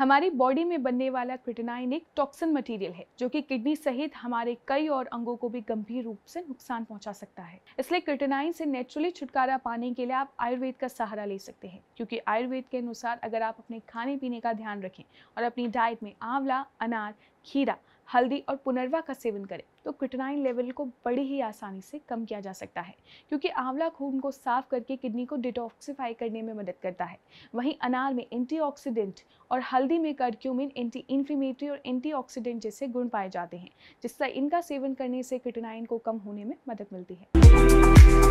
हमारी बॉडी में बनने वाला क्रिटेनाइन एक टॉक्सिन मटेरियल है जो कि किडनी सहित हमारे कई और अंगों को भी गंभीर रूप से नुकसान पहुंचा सकता है इसलिए क्रिटेनाइन से नेचुरली छुटकारा पाने के लिए आप आयुर्वेद का सहारा ले सकते हैं क्योंकि आयुर्वेद के अनुसार अगर आप अपने खाने पीने का ध्यान रखें और अपनी डाइट में आंवला अनार खीरा हल्दी और पुनर्वा का सेवन करें तो क्रिटनाइन लेवल को बड़ी ही आसानी से कम किया जा सकता है क्योंकि आंवला खून को साफ करके किडनी को डिटॉक्सीफाई करने में मदद करता है वहीं अनार में एंटीऑक्सीडेंट और हल्दी में कर्क्यूमिन एंटी इन्फ्लेमेटरी और एंटीऑक्सीडेंट जैसे गुण पाए जाते हैं जिससे इनका सेवन करने से क्रिटनाइन को कम होने में मदद मिलती है